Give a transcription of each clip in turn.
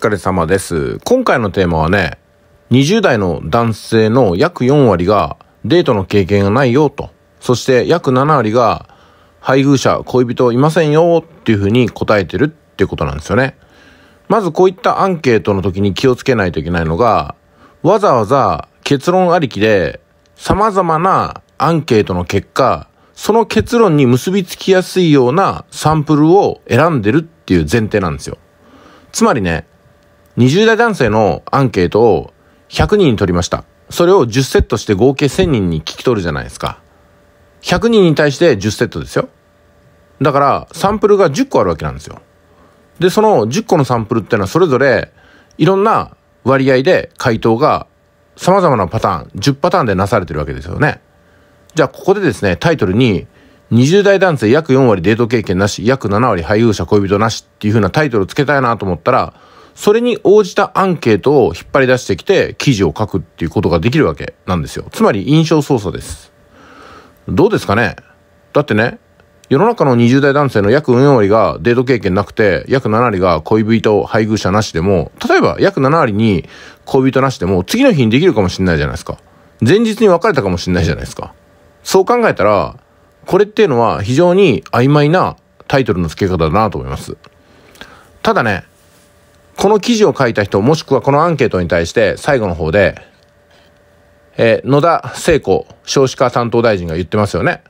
疲れ様です。今回のテーマはね、20代の男性の約4割がデートの経験がないよと、そして約7割が配偶者、恋人いませんよっていうふうに答えてるっていうことなんですよね。まずこういったアンケートの時に気をつけないといけないのが、わざわざ結論ありきで様々なアンケートの結果、その結論に結びつきやすいようなサンプルを選んでるっていう前提なんですよ。つまりね、20代男性のアンケートを100人に取りました。それを10セットして合計1000人に聞き取るじゃないですか。100人に対して10セットですよ。だから、サンプルが10個あるわけなんですよ。で、その10個のサンプルっていうのはそれぞれ、いろんな割合で回答が様々なパターン、10パターンでなされてるわけですよね。じゃあ、ここでですね、タイトルに、20代男性約4割デート経験なし、約7割配偶者恋人なしっていう風なタイトルをつけたいなと思ったら、それに応じたアンケートを引っ張り出してきて記事を書くっていうことができるわけなんですよ。つまり印象操作です。どうですかねだってね、世の中の20代男性の約4割がデート経験なくて、約7割が恋人配偶者なしでも、例えば約7割に恋人なしでも、次の日にできるかもしれないじゃないですか。前日に別れたかもしれないじゃないですか。そう考えたら、これっていうのは非常に曖昧なタイトルの付け方だなと思います。ただね、この記事を書いた人、もしくはこのアンケートに対して最後の方で、えー、野田聖子少子化担当大臣が言ってますよね。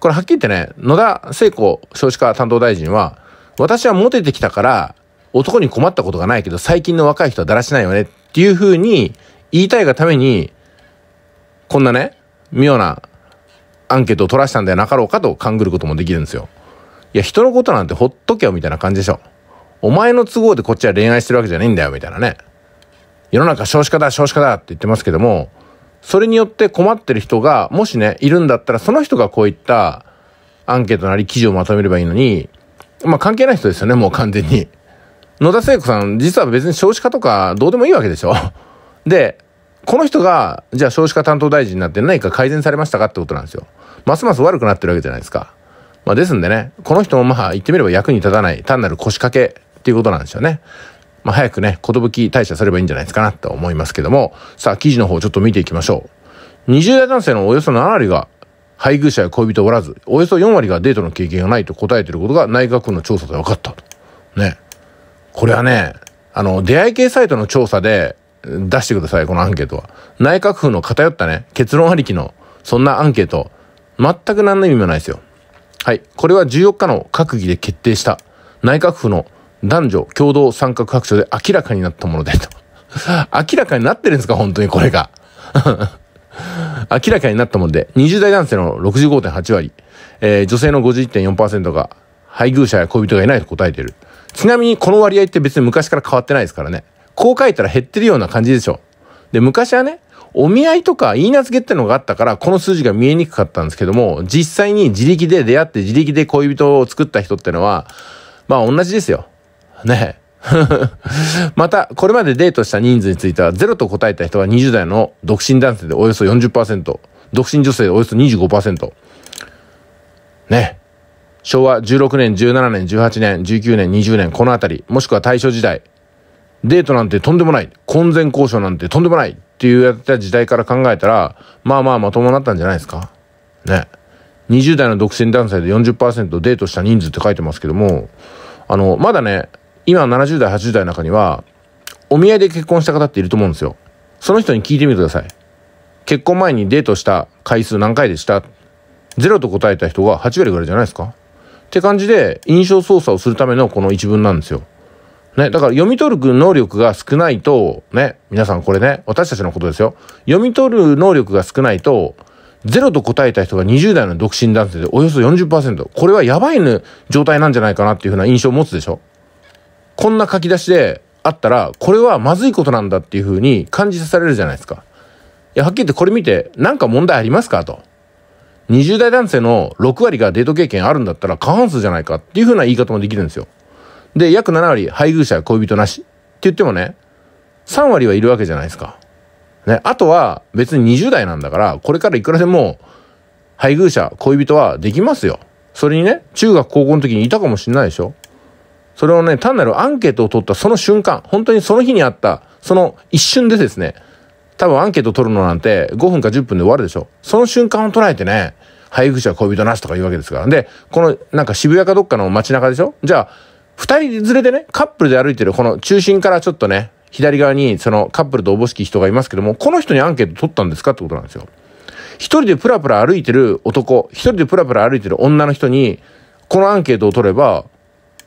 これはっきり言ってね、野田聖子少子化担当大臣は、私はモテてきたから男に困ったことがないけど最近の若い人はだらしないよねっていうふうに言いたいがために、こんなね、妙なアンケートを取らしたんではなかろうかと勘ぐることもできるんですよ。いや、人のことなんてほっとけよみたいな感じでしょ。お前の都合でこっちは恋愛してるわけじゃねえんだよ、みたいなね。世の中少子化だ、少子化だって言ってますけども、それによって困ってる人が、もしね、いるんだったら、その人がこういったアンケートなり記事をまとめればいいのに、まあ関係ない人ですよね、もう完全に。野田聖子さん、実は別に少子化とかどうでもいいわけでしょ。で、この人が、じゃあ少子化担当大臣になって何か改善されましたかってことなんですよ。ますます悪くなってるわけじゃないですか。まあ、ですんでね、この人もまあ言ってみれば役に立たない単なる腰掛けっていうことなんですよね。まあ、早くね、寿退社すればいいんじゃないですかなと思いますけども、さあ記事の方ちょっと見ていきましょう。20代男性のおよそ7割が配偶者や恋人おらず、およそ4割がデートの経験がないと答えていることが内閣府の調査で分かったと。ね。これはね、あの、出会い系サイトの調査で出してください、このアンケートは。内閣府の偏ったね、結論ありきの、そんなアンケート、全く何の意味もないですよ。はい。これは14日の閣議で決定した内閣府の男女共同参画白書で明らかになったものでと。明らかになってるんですか本当にこれが。明らかになったもので、20代男性の65.8割、えー、女性の51.4%が配偶者や恋人がいないと答えてる。ちなみにこの割合って別に昔から変わってないですからね。こう書いたら減ってるような感じでしょ。で、昔はね、お見合いとか言い名付けってのがあったから、この数字が見えにくかったんですけども、実際に自力で出会って自力で恋人を作った人ってのは、まあ同じですよ。ね。また、これまでデートした人数については、ゼロと答えた人は20代の独身男性でおよそ40%、独身女性でおよそ25%。ね。昭和16年、17年、18年、19年、20年、このあたり、もしくは大正時代、デートなんてとんでもない。婚前交渉なんてとんでもない。っていうやった時代から考えたら、まあまあまともなったんじゃないですかね。20代の独身男性で40%デートした人数って書いてますけども、あの、まだね、今70代、80代の中には、お見合いで結婚した方っていると思うんですよ。その人に聞いてみてください。結婚前にデートした回数何回でしたゼロと答えた人が8割ぐらいじゃないですかって感じで印象操作をするためのこの一文なんですよ。ね、だから読み取る能力が少ないと、ね、皆さんこれね、私たちのことですよ。読み取る能力が少ないと、ゼロと答えた人が20代の独身男性でおよそ40%。これはやばい、ぬ状態なんじゃないかなっていうふうな印象を持つでしょこんな書き出しであったら、これはまずいことなんだっていうふうに感じさせられるじゃないですか。いや、はっきり言ってこれ見て、なんか問題ありますかと。20代男性の6割がデート経験あるんだったら過半数じゃないかっていうふうな言い方もできるんですよ。で、約7割、配偶者、恋人なし。って言ってもね、3割はいるわけじゃないですか。ね、あとは別に20代なんだから、これからいくらでも、配偶者、恋人はできますよ。それにね、中学、高校の時にいたかもしれないでしょ。それをね、単なるアンケートを取ったその瞬間、本当にその日にあった、その一瞬でですね、多分アンケート取るのなんて5分か10分で終わるでしょ。その瞬間を捉えてね、配偶者恋人なしとか言うわけですから。で、このなんか渋谷かどっかの街中でしょじゃあ、二人連れでね、カップルで歩いてる、この中心からちょっとね、左側にそのカップルとおぼしき人がいますけども、この人にアンケート取ったんですかってことなんですよ。一人でプラプラ歩いてる男、一人でプラプラ歩いてる女の人に、このアンケートを取れば、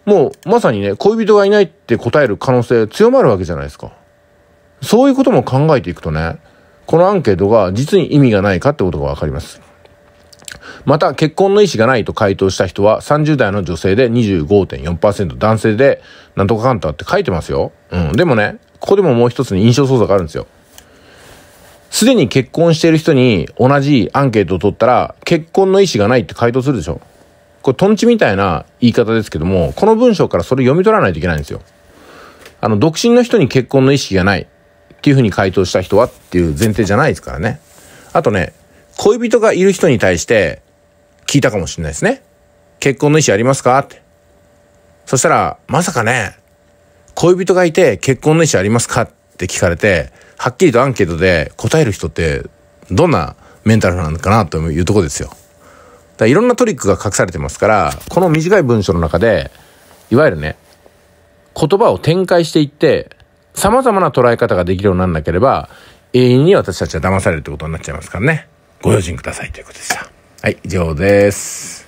もうまさにね、恋人がいないって答える可能性強まるわけじゃないですか。そういうことも考えていくとね、このアンケートが実に意味がないかってことがわかります。また、結婚の意思がないと回答した人は、30代の女性で25.4%、男性で、なんとかかんとかって書いてますよ。うん。でもね、ここでももう一つに印象操作があるんですよ。すでに結婚している人に同じアンケートを取ったら、結婚の意思がないって回答するでしょ。これ、トンチみたいな言い方ですけども、この文章からそれ読み取らないといけないんですよ。あの、独身の人に結婚の意識がないっていうふうに回答した人はっていう前提じゃないですからね。あとね、恋人がいる人に対して聞いたかもしれないですね。結婚の意思ありますかって。そしたら、まさかね、恋人がいて結婚の意思ありますかって聞かれて、はっきりとアンケートで答える人って、どんなメンタルなのかなというとこですよ。だいろんなトリックが隠されてますから、この短い文章の中で、いわゆるね、言葉を展開していって、様々な捉え方ができるようにならなければ、永遠に私たちは騙されるってことになっちゃいますからね。ご用心くださいということでした。はい、以上です。